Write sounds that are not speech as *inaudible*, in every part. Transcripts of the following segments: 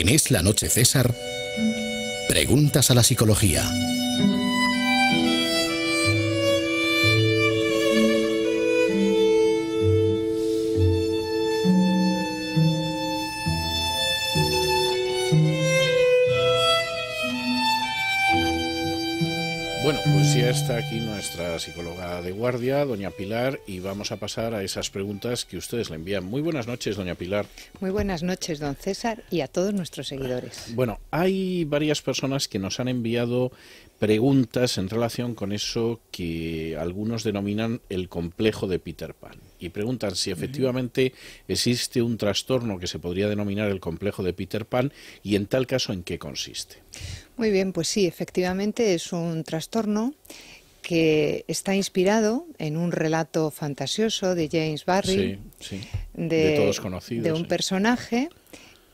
En Es la Noche César, preguntas a la psicología. Bueno, pues ya está aquí nuestra psicóloga de guardia, doña Pilar, y vamos a pasar a esas preguntas que ustedes le envían. Muy buenas noches, doña Pilar. Muy buenas noches, don César, y a todos nuestros seguidores. Bueno, hay varias personas que nos han enviado preguntas en relación con eso que algunos denominan el complejo de Peter Pan. Y preguntan si efectivamente existe un trastorno que se podría denominar el complejo de Peter Pan y en tal caso en qué consiste. Muy bien, pues sí, efectivamente es un trastorno que está inspirado en un relato fantasioso de James Barry, sí, sí, de, todos conocidos, de un personaje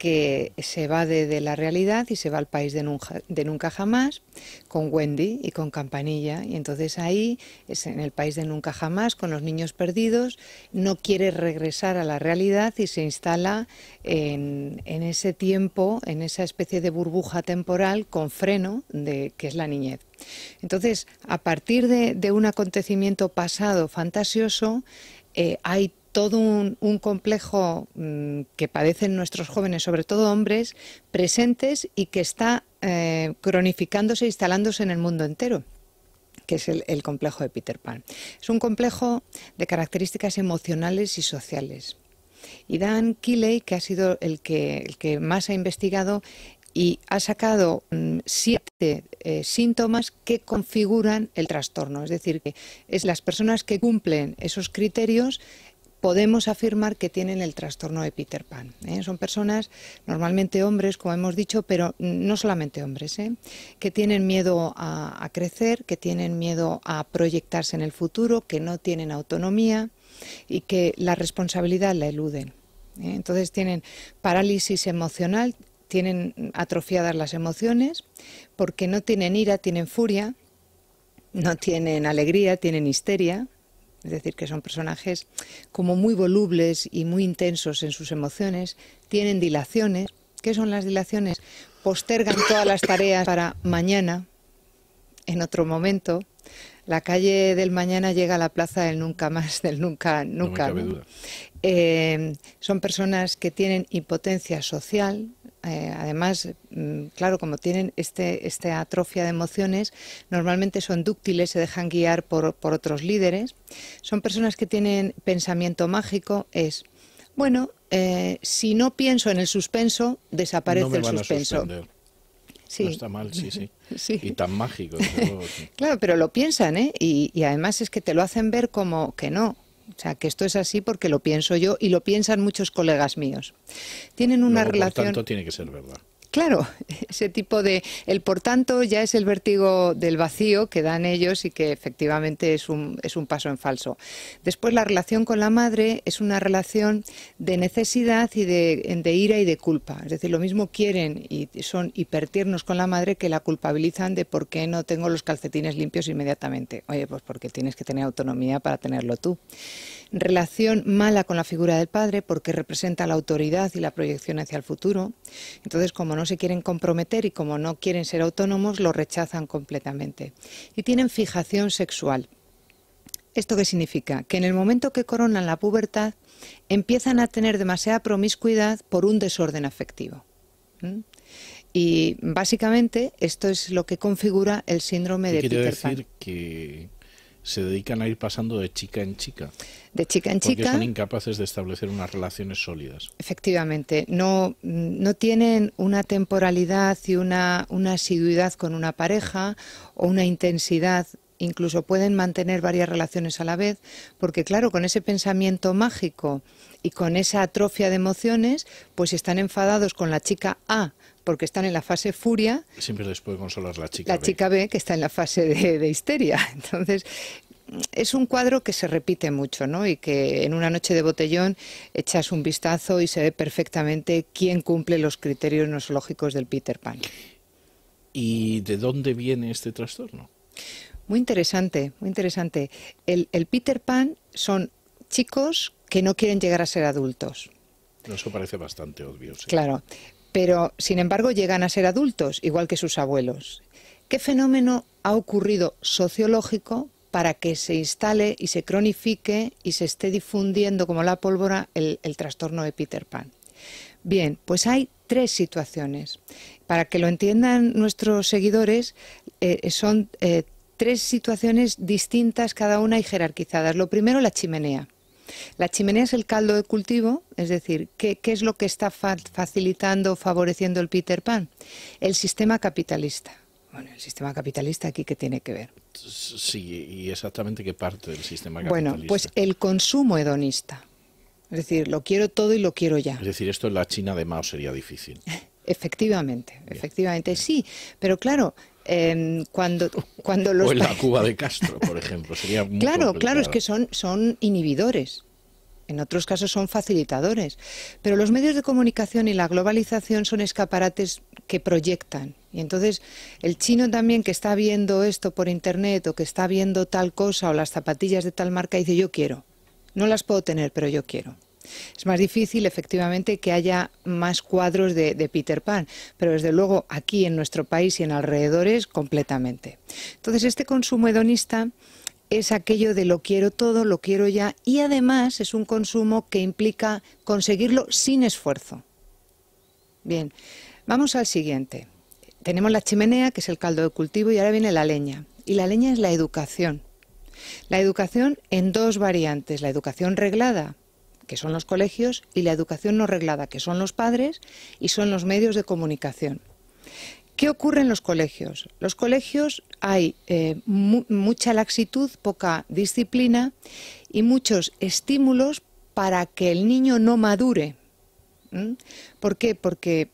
que se va de, la realidad y se va al país de nunca, jamás con Wendy y con Campanilla. Y entonces ahí, es en el país de nunca jamás, con los niños perdidos, no quiere regresar a la realidad y se instala en, ese tiempo, en esa especie de burbuja temporal con freno, de, que es la niñez. Entonces, a partir de, un acontecimiento pasado fantasioso, eh, hay todo un, complejo mm, que padecen nuestros jóvenes, sobre todo hombres, presentes y que está eh, cronificándose cronificándose, instalándose en el mundo entero que es el, complejo de Peter Pan. Es un complejo de características emocionales y sociales. Y Dan Keeley, que ha sido el que, más ha investigado y ha sacado mm, siete eh, síntomas que configuran el trastorno. Es decir, que es las personas que cumplen esos criterios podemos afirmar que tienen el trastorno de Peter Pan. ¿eh? Son personas, normalmente hombres, como hemos dicho, pero no solamente hombres, ¿eh? que tienen miedo a, crecer, que tienen miedo a proyectarse en el futuro, que no tienen autonomía y que la responsabilidad la eluden. ¿eh? Entonces tienen parálisis emocional, tienen atrofiadas las emociones, porque no tienen ira, tienen furia, no tienen alegría, tienen histeria, es decir, que son personajes como muy volubles y muy intensos en sus emociones, tienen dilaciones. ¿Qué son las dilaciones? Postergan todas las tareas para mañana, en otro momento. La calle del mañana llega a la plaza del nunca más, del nunca, nunca. Eh, son personas que tienen impotencia social, eh, además, mm, claro, como tienen este, esta atrofia de emociones, normalmente son dúctiles, se dejan guiar por, por otros líderes. Son personas que tienen pensamiento mágico, es, bueno, eh, si no pienso en el suspenso, desaparece no me el van suspenso. No está mal, sí, sí. *laughs* Y tan mágico. claro, pero lo piensan, ¿eh? Y, y, además es que te lo hacen ver como que no, o sea, que esto es así porque lo pienso yo y lo piensan muchos colegas míos. Tienen una relación. tanto, tiene que ser verdad claro, *laughs* ese tipo de... El por tanto ya es el vértigo del vacío que dan ellos y que efectivamente es un, es un paso en falso. Después la relación con la madre es una relación de necesidad y de, de ira y de culpa. Es decir, lo mismo quieren y son hipertiernos con la madre que la culpabilizan de por qué no tengo los calcetines limpios inmediatamente. Oye, pues porque tienes que tener autonomía para tenerlo tú relación mala con la figura del padre porque representa la autoridad y la proyección hacia el futuro. Entonces, como no se quieren comprometer y como no quieren ser autónomos, lo rechazan completamente. Y tienen fijación sexual. ¿Esto qué significa? Que en el momento que coronan la pubertad, empiezan a tener demasiada promiscuidad por un desorden afectivo. Y básicamente esto es lo que configura el síndrome de Peter decir que se dedican a ir pasando de chica en chica. De chica en chica. Porque son incapaces de establecer unas relaciones sólidas. Efectivamente, no, no tienen una temporalidad y una, una asiduidad con una pareja o una intensidad incluso pueden mantener varias relaciones a la vez, porque claro, con ese pensamiento mágico y con esa atrofia de emociones, pues están enfadados con la chica A porque están en la fase furia. Siempre les puede consolar la chica la B. chica B que está en la fase de, de histeria. *laughs* Entonces, es un cuadro que se repite mucho, ¿no? Y que en una noche de botellón echas un vistazo y se ve perfectamente quién cumple los criterios nosológicos del Peter Pan. ¿Y de dónde viene este trastorno? Muy interesante, muy interesante. El, Peter Pan son chicos que no quieren llegar a ser adultos. Eso parece bastante obvio. Claro, pero sin embargo llegan a ser adultos, igual que sus abuelos. ¿Qué fenómeno ha ocurrido sociológico para que se instale y se cronifique y se esté difundiendo como la pólvora el, trastorno de Peter Pan? Bien, pues hay tres situaciones. Para que lo entiendan nuestros seguidores, eh, son eh, tres situaciones distintas, cada una y jerarquizadas. Lo primero, la chimenea. La chimenea es el caldo de cultivo, es decir, ¿qué, es lo que está facilitando, favoreciendo el Peter Pan? El sistema capitalista. Bueno, el sistema capitalista aquí, ¿qué tiene que ver? Sí, y exactamente qué parte del sistema capitalista. Bueno, pues el consumo hedonista. Es decir, lo quiero todo y lo quiero ya. Es decir, esto en la China de Mao sería difícil. *laughs* Efectivamente, efectivamente, sí. Pero claro, Em, cuando, cuando los... O en la Cuba de *laughs* Castro, por ejemplo. claro, claro, es que son, son inhibidores. En otros casos son facilitadores. Pero los medios de comunicación y la globalización son escaparates que proyectan. Y entonces el chino también que está viendo esto por internet o que está viendo tal cosa o las zapatillas de tal marca dice yo quiero. No las puedo tener, pero yo quiero. Es más difícil, efectivamente, que haya más cuadros de, Peter Pan, pero desde luego aquí en nuestro país y en alrededores completamente. Entonces, este consumo hedonista es aquello de lo quiero todo, lo quiero ya, y además es un consumo que implica conseguirlo sin esfuerzo. Bien, vamos al siguiente. Tenemos la chimenea, que es el caldo de cultivo, y ahora viene la leña. Y la leña es la educación. La educación en dos variantes, la educación reglada, que son los colegios, y la educación no reglada, que son los padres y son los medios de comunicación. ¿Qué ocurre en los colegios? Los colegios hay eh, mucha laxitud, poca disciplina y muchos estímulos para que el niño no madure. ¿Por qué? Porque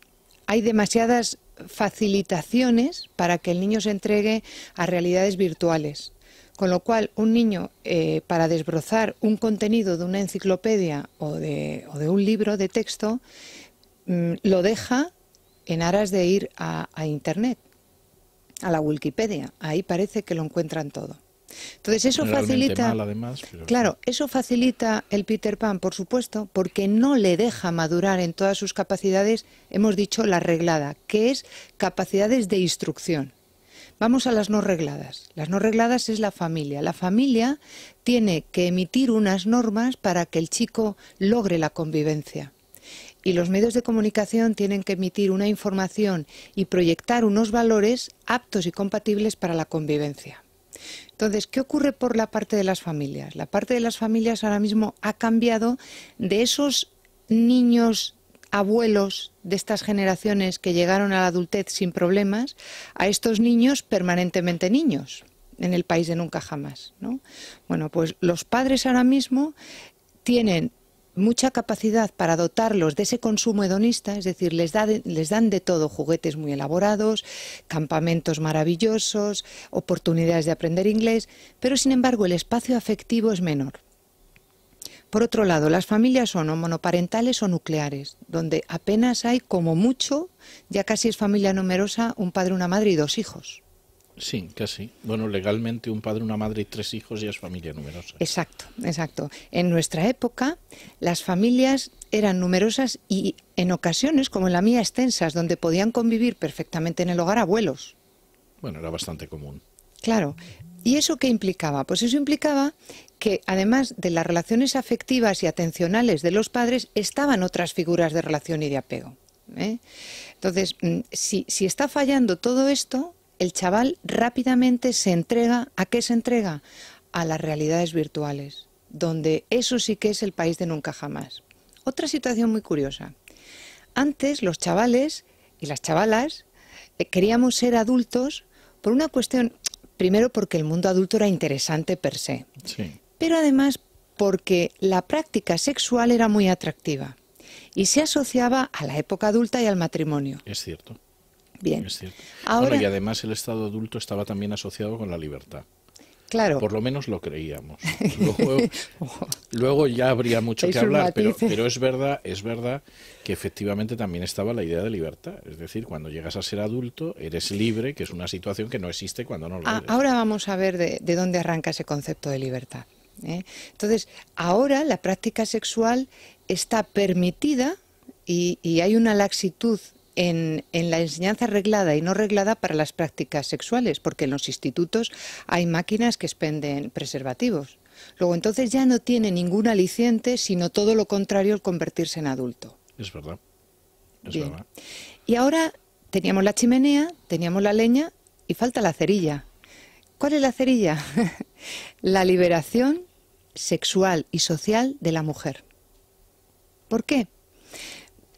hay demasiadas facilitaciones para que el niño se entregue a realidades virtuales. Con lo cual, un niño, eh, para desbrozar un contenido de una enciclopedia o de, un libro de texto, mm, lo deja en aras de ir a, Internet, a la Wikipedia. Ahí parece que lo encuentran todo. Entonces eso facilita, claro, eso facilita el Peter Pan, por supuesto, porque no le deja madurar en todas sus capacidades, hemos dicho la reglada, que es capacidades de instrucción. Vamos a las no regladas. Las no regladas es la familia. La familia tiene que emitir unas normas para que el chico logre la convivencia. Y los medios de comunicación tienen que emitir una información y proyectar unos valores aptos y compatibles para la convivencia. Entonces, ¿qué ocurre por la parte de las familias? La parte de las familias ahora mismo ha cambiado de esos niños, abuelos, de estas generaciones que llegaron a la adultez sin problemas a estos niños permanentemente niños en el país de nunca jamás. ¿no? Bueno, pues los padres ahora mismo tienen mucha capacidad para dotarlos de ese consumo hedonista, es decir, les, les, dan de todo, juguetes muy elaborados, campamentos maravillosos, oportunidades de aprender inglés, pero sin embargo el espacio afectivo es menor. Por otro lado, las familias son o monoparentales o nucleares, donde apenas hay, como mucho, ya casi es familia numerosa, un padre, una madre y dos hijos. Sí, casi. Bueno, legalmente un padre, una madre y tres hijos ya es familia numerosa. Exacto, exacto. En nuestra época las familias eran numerosas y en ocasiones, como en la mía, extensas, donde podían convivir perfectamente en el hogar abuelos. Bueno, era bastante común. Claro. ¿Y eso qué implicaba? Pues eso implicaba que además de las relaciones afectivas y atencionales de los padres, estaban otras figuras de relación y de apego. ¿eh? Entonces, mm, si, está fallando todo esto, el chaval rápidamente se entrega, ¿a qué se entrega? A las realidades virtuales, donde eso sí que es el país de nunca jamás. Otra situación muy curiosa. Antes los chavales y las chavalas eh, queríamos ser adultos por una cuestión, primero porque el mundo adulto era interesante per se. Sí pero además porque la práctica sexual era muy atractiva y se asociaba a la época adulta y al matrimonio. Es cierto. Bien. Ahora, y además el estado adulto estaba también asociado con la libertad. Claro. Por lo menos lo creíamos. *laughs* Luego, ya habría mucho que hablar, pero, pero, es verdad, es verdad que efectivamente también estaba la idea de libertad. Es decir, cuando llegas a ser adulto, eres libre, que es una situación que no existe cuando no lo ah, eres. Ahora vamos a ver de dónde arranca ese concepto de libertad. ¿eh? Entonces, ahora la práctica sexual está permitida y, hay una laxitud en, la enseñanza reglada y no reglada para las prácticas sexuales, porque en los institutos hay máquinas que expenden preservativos. Luego, entonces ya no tiene ningún aliciente, sino todo lo contrario el convertirse en adulto. Es verdad. Y ahora teníamos la chimenea, teníamos la leña y falta la cerilla. ¿Cuál es la cerilla? *laughs* la liberación sexual y social de la mujer. ¿Por qué?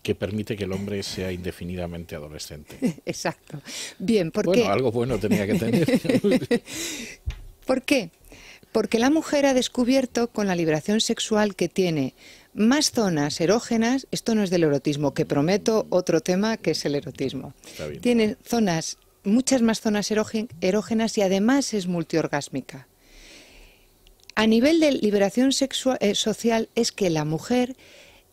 que permite que el hombre sea indefinidamente adolescente. *laughs* Exacto. Bien, qué? Bueno, algo bueno tenía que tener. *laughs* ¿Por qué? Porque la mujer ha descubierto con la liberación sexual que tiene más zonas erógenas, esto no es del erotismo, que prometo otro tema que es el erotismo. Tiene zonas, muchas más zonas erógenas y además es multiorgásmica a nivel de liberación sexual, eh, social es que la mujer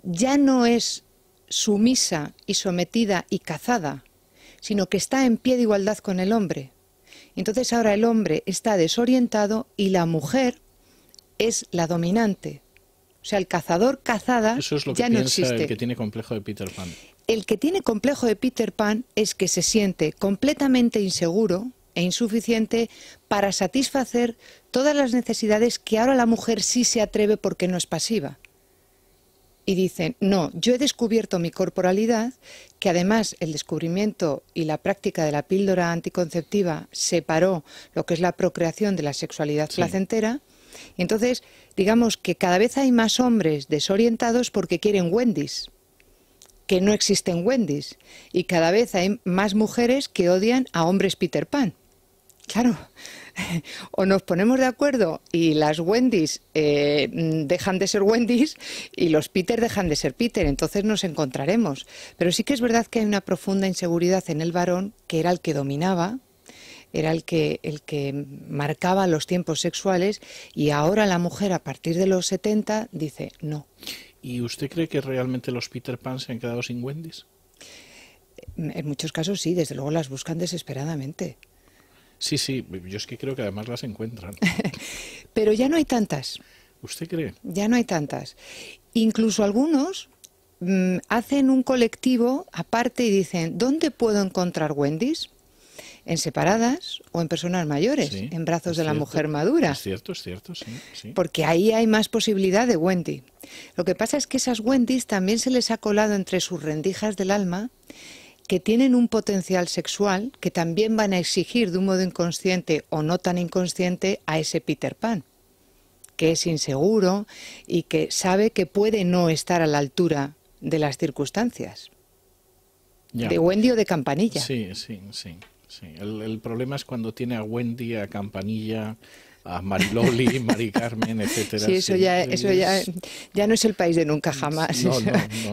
ya no es sumisa y sometida y cazada, sino que está en pie de igualdad con el hombre. Entonces ahora el hombre está desorientado y la mujer es la dominante. O sea, el cazador cazada ya no existe. El que tiene complejo de Peter Pan. El que tiene complejo de Peter Pan es que se siente completamente inseguro e insuficiente para satisfacer todas las necesidades que ahora la mujer sí se atreve porque no es pasiva. Y dicen, no, yo he descubierto mi corporalidad, que además el descubrimiento y la práctica de la píldora anticonceptiva separó lo que es la procreación de la sexualidad placentera. Y entonces, digamos que cada vez hay más hombres desorientados porque quieren Wendy's, que no existen Wendy's. Y cada vez hay más mujeres que odian a hombres Peter Pan. Claro, *laughs* o nos ponemos de acuerdo y las Wendy's eh, dejan de ser Wendy's y los Peter dejan de ser Peter, entonces nos encontraremos. Pero sí que es verdad que hay una profunda inseguridad en el varón, que era el que dominaba, era el que, el que marcaba los tiempos sexuales y ahora la mujer a partir de los 70 dice no. ¿Y usted cree que realmente los Peter Pan se han quedado sin Wendy's? En muchos casos sí, desde luego las buscan desesperadamente. Sí, sí, yo es que creo que además las encuentran. *laughs* Pero ya no hay tantas. ¿Usted cree? Ya no hay tantas. Incluso algunos mm, hacen un colectivo aparte y dicen, ¿dónde puedo encontrar Wendy's? en separadas o en personas mayores, en brazos de la mujer madura. Es cierto, es cierto, sí, sí, Porque ahí hay más posibilidad de Wendy. Lo que pasa es que esas Wendy's también se les ha colado entre sus rendijas del alma que tienen un potencial sexual que también van a exigir de un modo inconsciente o no tan inconsciente a ese Peter Pan, que es inseguro y que sabe que puede no estar a la altura de las circunstancias. De Wendy o de Campanilla. Sí, sí, sí. el, problema es cuando tiene a Wendy, a Campanilla, a Mariloli, *laughs* Mari Carmen, etcétera. Sí, eso, ya, eso ya, no es el país de nunca jamás. *laughs*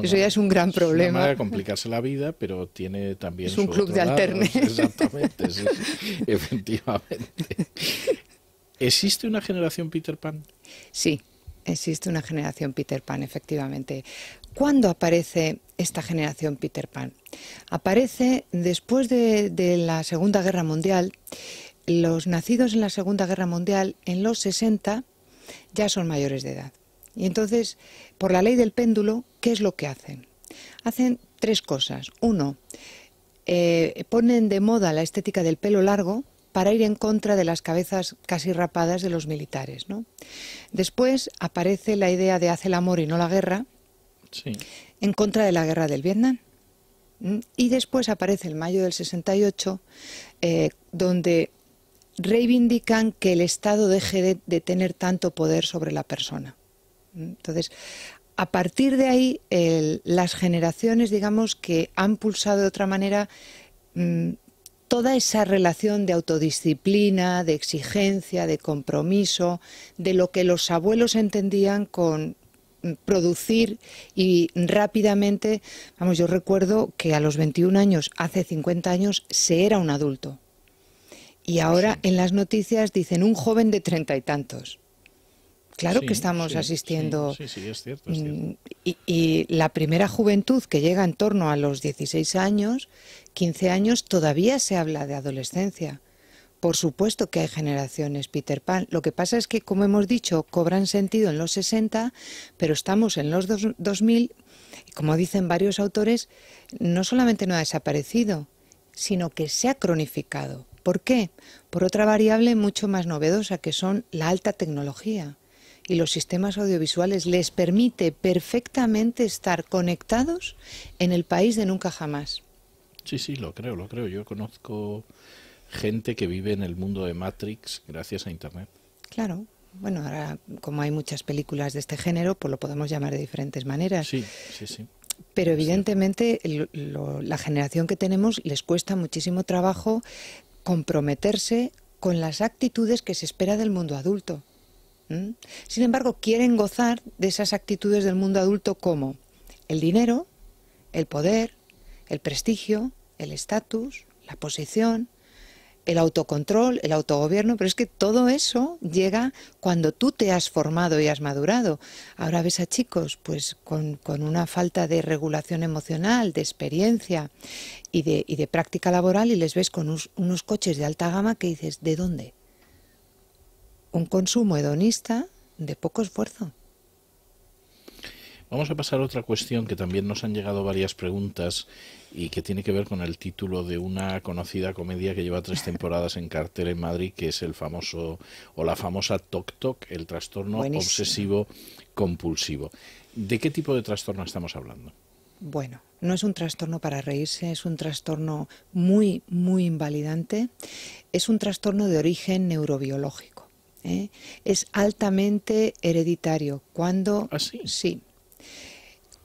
eso ya es un gran problema. Es complicarse la vida, pero tiene también. Es un club de alterne. *laughs* Exactamente, sí, efectivamente. ¿Existe una generación Peter Pan? Sí, existe una generación Peter Pan, efectivamente. ¿Cuándo aparece esta generación Peter Pan? Aparece después de la Segunda Guerra Mundial los nacidos en la Segunda Guerra Mundial en los 60 ya son mayores de edad. Y entonces, por la ley del péndulo, ¿qué es lo que hacen? Hacen tres cosas. Uno, eh, ponen de moda la estética del pelo largo para ir en contra de las cabezas casi rapadas de los militares. Después aparece la idea de hace el amor y no la guerra, en contra de la guerra del Vietnam. Y después aparece el mayo del 68, eh, donde reivindican que el Estado deje de, tener tanto poder sobre la persona. Entonces, a partir de ahí, las generaciones, digamos, que han pulsado de otra manera mm, toda esa relación de autodisciplina, de exigencia, de compromiso, de lo que los abuelos entendían con mm, producir y rápidamente, vamos, yo recuerdo que a los 21 años, hace 50 años, se era un adulto. Y ahora en las noticias dicen un joven de treinta y tantos. Claro que estamos asistiendo. Sí, sí, es cierto. Mm, y, la primera juventud que llega en torno a los 16 años, 15 años, todavía se habla de adolescencia. Por supuesto que hay generaciones Peter Pan. Lo que pasa es que, como hemos dicho, cobran sentido en los 60, pero estamos en los dos, 2000. Y como dicen varios autores, no solamente no ha desaparecido, sino que se ha cronificado. ¿Por qué? Por otra variable mucho más novedosa, que son la alta tecnología. Y los sistemas audiovisuales les permite perfectamente estar conectados en el país de nunca jamás. Sí, sí, lo creo, lo creo. Yo conozco gente que vive en el mundo de Matrix gracias a Internet. Claro, bueno, ahora como hay muchas películas de este género, pues lo podemos llamar de diferentes maneras. Sí, sí, sí. Pero evidentemente la generación que tenemos les cuesta muchísimo trabajo comprometerse con las actitudes que se espera del mundo adulto. Sin embargo, quieren gozar de esas actitudes del mundo adulto como el dinero, el poder, el prestigio, el estatus, la posición, el autocontrol, el autogobierno, pero es que todo eso llega cuando tú te has formado y has madurado. Ahora ves a chicos pues con, una falta de regulación emocional, de experiencia y de, de práctica laboral y les ves con unos coches de alta gama que dices, ¿de dónde? Un consumo hedonista de poco esfuerzo. Vamos a pasar a otra cuestión que también nos han llegado varias preguntas y que tiene que ver con el título de una conocida comedia que lleva tres temporadas en cartel en Madrid, que es el famoso o la famosa Toc Toc, el trastorno obsesivo compulsivo. ¿De qué tipo de trastorno estamos hablando? Bueno, no es un trastorno para reírse, es un trastorno muy, muy invalidante. Es un trastorno de origen neurobiológico. ¿eh? Es altamente hereditario. Cuando. ¿Ah, sí? sí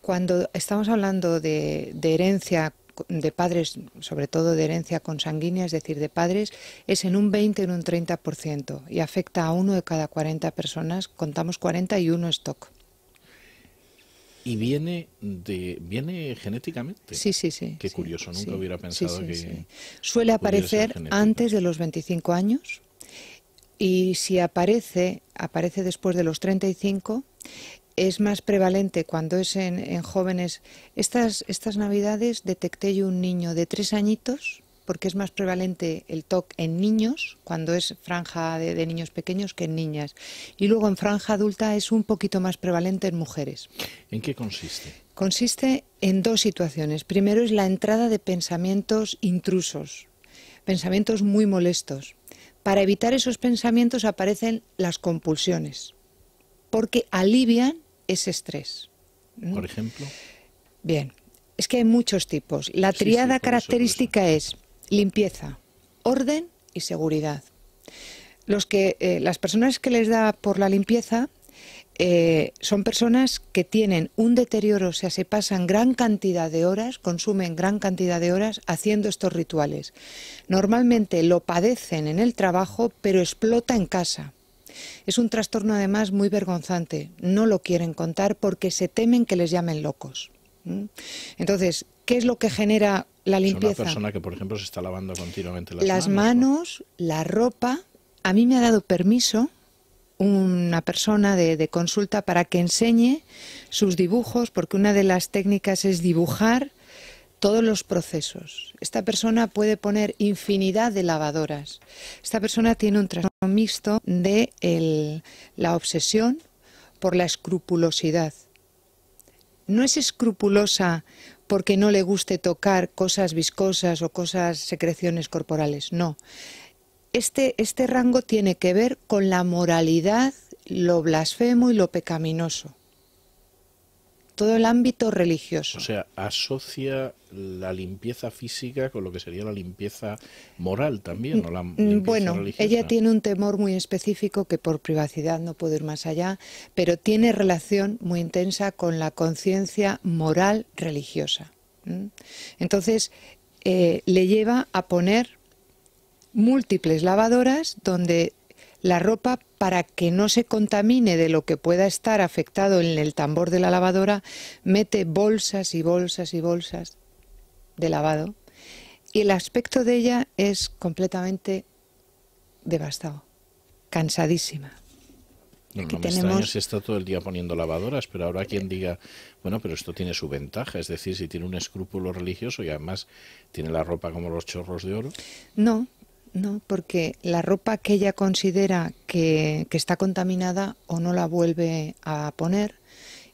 cuando estamos hablando de, herencia de padres, sobre todo de herencia consanguínea, es decir, de padres, es en un 20, en un 30% y afecta a uno de cada 40 personas. Contamos 41 stock. Y viene de viene genéticamente. Sí, sí, sí. Qué curioso, nunca hubiera pensado que suele aparecer antes de los 25 años y si aparece aparece después de los 35 es más prevalente cuando es en, jóvenes. Estas, estas navidades detecté yo un niño de tres añitos, porque es más prevalente el TOC en niños, cuando es franja de, de, niños pequeños, que en niñas. Y luego en franja adulta es un poquito más prevalente en mujeres. ¿En qué consiste? Consiste en dos situaciones. Primero es la entrada de pensamientos intrusos, pensamientos muy molestos. Para evitar esos pensamientos aparecen las compulsiones porque alivian ese estrés. Por ejemplo. Bien, es que hay muchos tipos. La triada característica es limpieza, orden y seguridad. Los que, eh, las personas que les da por la limpieza eh, son personas que tienen un deterioro, o sea, se pasan gran cantidad de horas, consumen gran cantidad de horas haciendo estos rituales. Normalmente lo padecen en el trabajo, pero explota en casa. Es un trastorno además muy vergonzante. No lo quieren contar porque se temen que les llamen locos. Entonces, ¿qué es lo que genera la limpieza? una persona que, por ejemplo, se está lavando continuamente las, las manos. la ropa. A mí me ha dado permiso una persona de, consulta para que enseñe sus dibujos, porque una de las técnicas es dibujar todos los procesos. Esta persona puede poner infinidad de lavadoras. Esta persona tiene un trastorno mixto de la obsesión por la escrupulosidad. No es escrupulosa porque no le guste tocar cosas viscosas o cosas secreciones corporales, no. Este, este rango tiene que ver con la moralidad, lo blasfemo y lo pecaminoso todo el ámbito religioso. O sea, asocia la limpieza física con lo que sería la limpieza moral también, mm, Bueno, ella tiene un temor muy específico que por privacidad no puedo ir más allá, pero tiene relación muy intensa con la conciencia moral religiosa. Entonces, eh, le lleva a poner múltiples lavadoras donde la ropa para que no se contamine de lo que pueda estar afectado en el tambor de la lavadora, mete bolsas y bolsas y bolsas de lavado y el aspecto de ella es completamente devastado, cansadísima. No, me extraña si está todo el día poniendo lavadoras, pero ahora quien diga, bueno, pero esto tiene su ventaja, es decir, si tiene un escrúpulo religioso y además tiene la ropa como los chorros de oro. No, no, porque la ropa que ella considera que, está contaminada o no la vuelve a poner.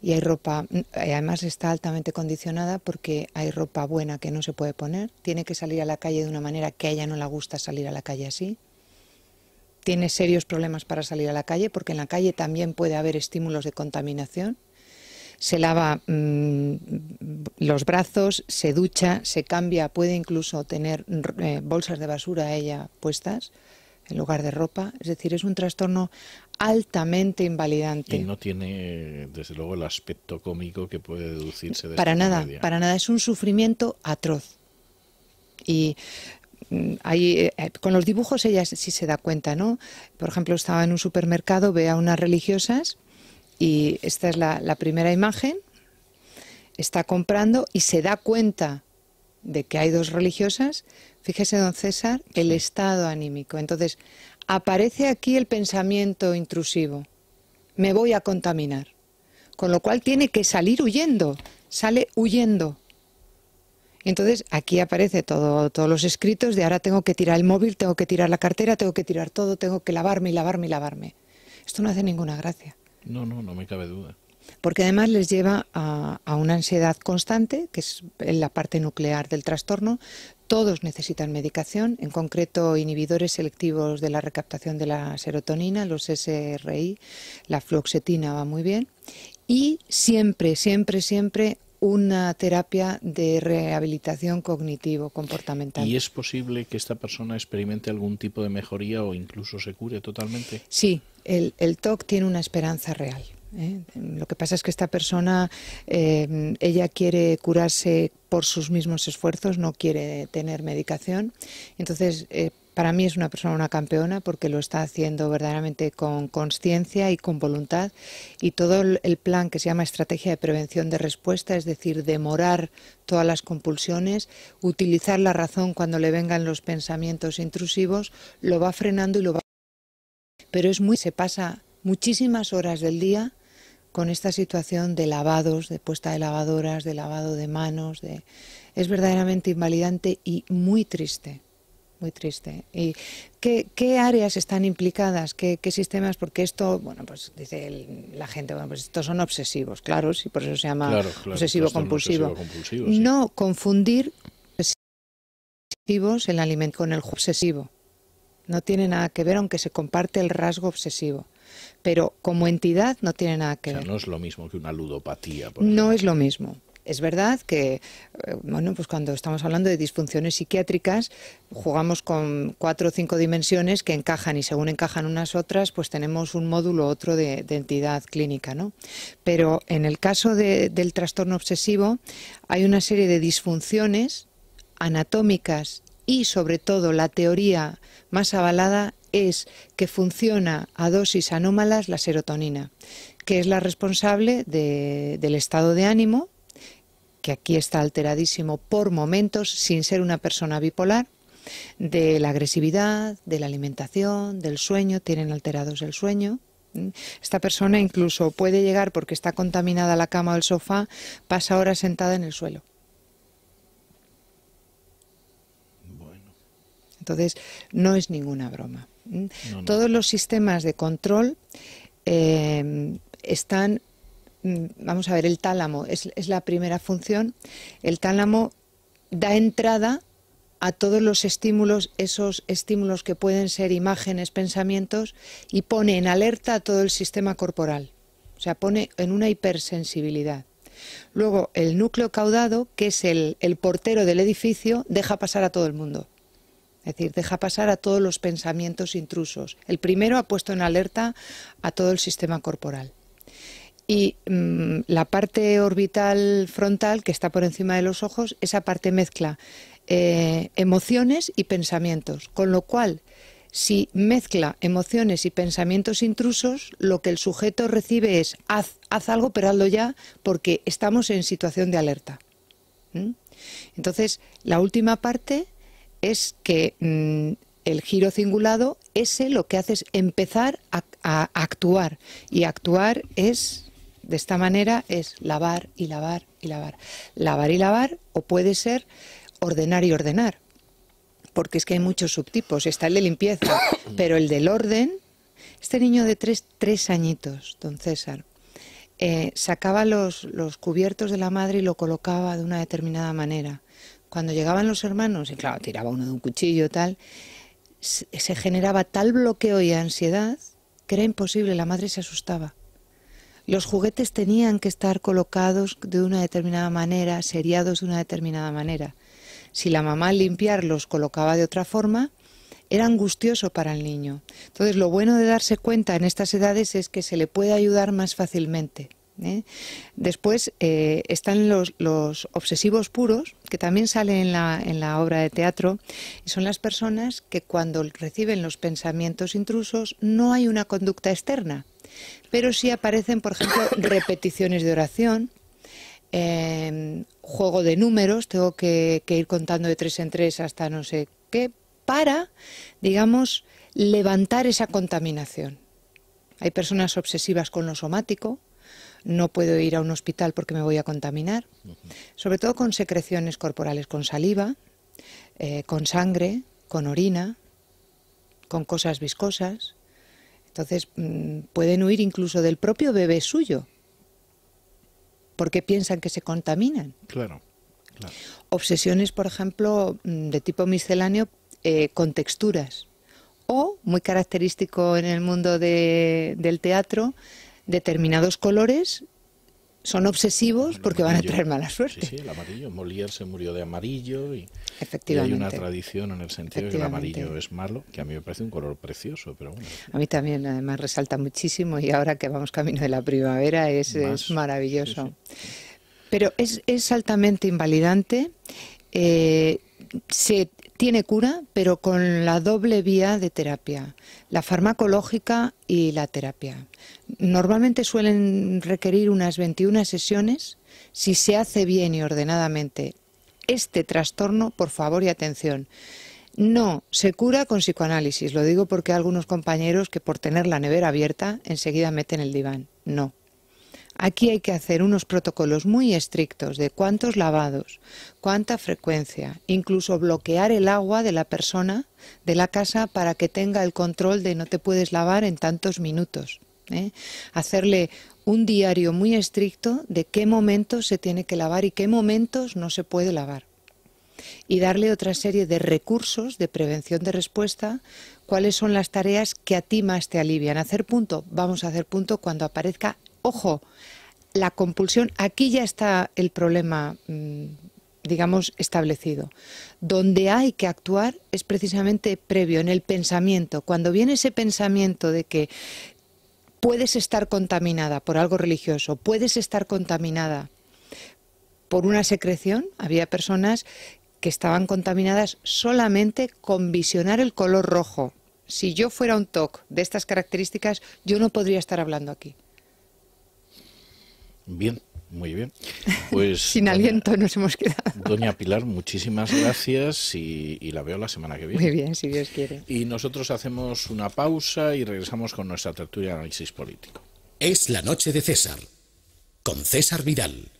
Y hay ropa, además está altamente condicionada porque hay ropa buena que no se puede poner. Tiene que salir a la calle de una manera que a ella no le gusta salir a la calle así. Tiene serios problemas para salir a la calle porque en la calle también puede haber estímulos de contaminación se lava mm, los brazos, se ducha, se cambia, puede incluso tener mm, eh, bolsas de basura a ella puestas en lugar de ropa. Es decir, es un trastorno altamente invalidante. Y no tiene, desde luego, el aspecto cómico que puede deducirse de Para nada, para nada. Es un sufrimiento atroz. Y mm, eh, eh, con los dibujos ella sí se da cuenta, ¿no? Por ejemplo, estaba en un supermercado, ve a unas religiosas y esta es la, primera imagen. Está comprando y se da cuenta de que hay dos religiosas. Fíjese, don César, el estado anímico. Entonces, aparece aquí el pensamiento intrusivo. Me voy a contaminar. Con lo cual tiene que salir huyendo. Sale huyendo. Entonces aquí aparece todo, todos los escritos de ahora tengo que tirar el móvil, tengo que tirar la cartera, tengo que tirar todo, tengo que lavarme y lavarme y lavarme. Esto no hace ninguna gracia. No, no, no me cabe duda. Porque además les lleva a, una ansiedad constante, que es la parte nuclear del trastorno, todos necesitan medicación, en concreto inhibidores selectivos de la recaptación de la serotonina, los SRI, la fluoxetina va muy bien, y siempre, siempre, siempre una terapia de rehabilitación cognitivo-comportamental. ¿Y es posible que esta persona experimente algún tipo de mejoría o incluso se cure totalmente? Sí, el, el TOC tiene una esperanza real. ¿eh? Lo que pasa es que esta persona, eh, ella quiere curarse por sus mismos esfuerzos, no quiere tener medicación. Entonces, eh, para mí es una persona, una campeona, porque lo está haciendo verdaderamente con conciencia y con voluntad. Y todo el plan que se llama estrategia de prevención de respuesta, es decir, demorar todas las compulsiones, utilizar la razón cuando le vengan los pensamientos intrusivos, lo va frenando y lo va. Pero es muy. se pasa muchísimas horas del día con esta situación de lavados, de puesta de lavadoras, de lavado de manos, de... es verdaderamente invalidante y muy triste muy triste. ¿Y qué, áreas están implicadas? ¿Qué, sistemas? Porque esto, bueno, pues dice la gente, bueno, pues estos son obsesivos, claro, sí, por eso se llama obsesivo-compulsivo. No confundir obsesivos el alimento con el obsesivo. No tiene nada que ver, aunque se comparte el rasgo obsesivo. Pero como entidad no tiene nada que o sea, ver. No es lo mismo que una ludopatía. no es lo mismo es verdad que, eh, bueno, pues cuando estamos hablando de disfunciones psiquiátricas, jugamos con cuatro o cinco dimensiones que encajan y según encajan unas otras, pues tenemos un módulo otro de, entidad clínica, ¿no? Pero en el caso del trastorno obsesivo hay una serie de disfunciones anatómicas y sobre todo la teoría más avalada es que funciona a dosis anómalas la serotonina, que es la responsable del estado de ánimo que aquí está alteradísimo por momentos sin ser una persona bipolar, de la agresividad, de la alimentación, del sueño, tienen alterados el sueño. Esta persona incluso puede llegar, porque está contaminada la cama o el sofá, pasa horas sentada en el suelo. Bueno. Entonces, no es ninguna broma. Todos los sistemas de control eh, están Mm, vamos a ver, el tálamo es, la primera función. El tálamo da entrada a todos los estímulos, esos estímulos que pueden ser imágenes, pensamientos, y pone en alerta a todo el sistema corporal. O sea, pone en una hipersensibilidad. Luego, el núcleo caudado, que es el, el, portero del edificio, deja pasar a todo el mundo. Es decir, deja pasar a todos los pensamientos intrusos. El primero ha puesto en alerta a todo el sistema corporal y mm, la parte orbital frontal que está por encima de los ojos, esa parte mezcla eh, emociones y pensamientos, con lo cual si mezcla emociones y pensamientos intrusos, lo que el sujeto recibe es haz, algo, pero hazlo ya, porque estamos en situación de alerta. ¿Mm? Entonces, la última parte es que mm, el giro cingulado, ese lo que hace es empezar a actuar. Y actuar es de esta manera es lavar y lavar y lavar. Lavar y lavar o puede ser ordenar y ordenar, porque es que hay muchos subtipos. Está el de limpieza, *coughs* pero el del orden, este niño de tres, tres añitos, don César, eh, sacaba los, los cubiertos de la madre y lo colocaba de una determinada manera. Cuando llegaban los hermanos, y claro, tiraba uno de un cuchillo, tal, se generaba tal bloqueo y ansiedad que era imposible, la madre se asustaba. Los juguetes tenían que estar colocados de una determinada manera, seriados de una determinada manera. Si la mamá al los colocaba de otra forma, era angustioso para el niño. Entonces, lo bueno de darse cuenta en estas edades es que se le puede ayudar más fácilmente. ¿eh? Después eh, están los, obsesivos puros, que también salen en la, en la obra de teatro, y son las personas que cuando reciben los pensamientos intrusos no hay una conducta externa, pero sí aparecen, por ejemplo, *coughs* repeticiones de oración, eh, juego de números, tengo que, ir contando de tres en tres hasta no sé qué, para, digamos, levantar esa contaminación. Hay personas obsesivas con lo somático, no puedo ir a un hospital porque me voy a contaminar, sobre todo con secreciones corporales, con saliva, eh, con sangre, con orina, con cosas viscosas, entonces mm, pueden huir incluso del propio bebé suyo, porque piensan que se contaminan. Claro. Obsesiones, por ejemplo, mm, de tipo misceláneo eh, con texturas. O, muy característico en el mundo del teatro, determinados colores son obsesivos porque van a traer mala suerte. Sí, sí, el amarillo. Molière se murió de amarillo y, Efectivamente. hay una tradición en el sentido de que el amarillo es malo, que a mí me parece un color precioso, pero bueno. A mí también, además, resalta muchísimo y ahora que vamos camino de la primavera es, maravilloso. Pero es, es altamente invalidante. Eh, se tiene cura, pero con la doble vía de terapia, la farmacológica y la terapia. Normalmente suelen requerir unas 21 sesiones. Si se hace bien y ordenadamente este trastorno, por favor y atención. No, se cura con psicoanálisis. Lo digo porque hay algunos compañeros que por tener la nevera abierta enseguida meten el diván. No. Aquí hay que hacer unos protocolos muy estrictos de cuántos lavados, cuánta frecuencia, incluso bloquear el agua de la persona de la casa para que tenga el control de no te puedes lavar en tantos minutos. ¿eh? Hacerle un diario muy estricto de qué momentos se tiene que lavar y qué momentos no se puede lavar. Y darle otra serie de recursos de prevención de respuesta, cuáles son las tareas que a ti más te alivian. Hacer punto, vamos a hacer punto cuando aparezca ojo, la compulsión, aquí ya está el problema, mm, digamos, establecido. Donde hay que actuar es precisamente previo, en el pensamiento. Cuando viene ese pensamiento de que puedes estar contaminada por algo religioso, puedes estar contaminada por una secreción, había personas que estaban contaminadas solamente con visionar el color rojo. Si yo fuera un TOC de estas características, yo no podría estar hablando aquí. Bien, muy bien. *laughs* Pues Sin aliento nos hemos quedado. Doña Pilar, muchísimas gracias y, y, la veo la semana que viene. Muy bien, si Dios quiere. Y nosotros hacemos una pausa y regresamos con nuestra tertulia de análisis político. Es la noche de César, con César Vidal.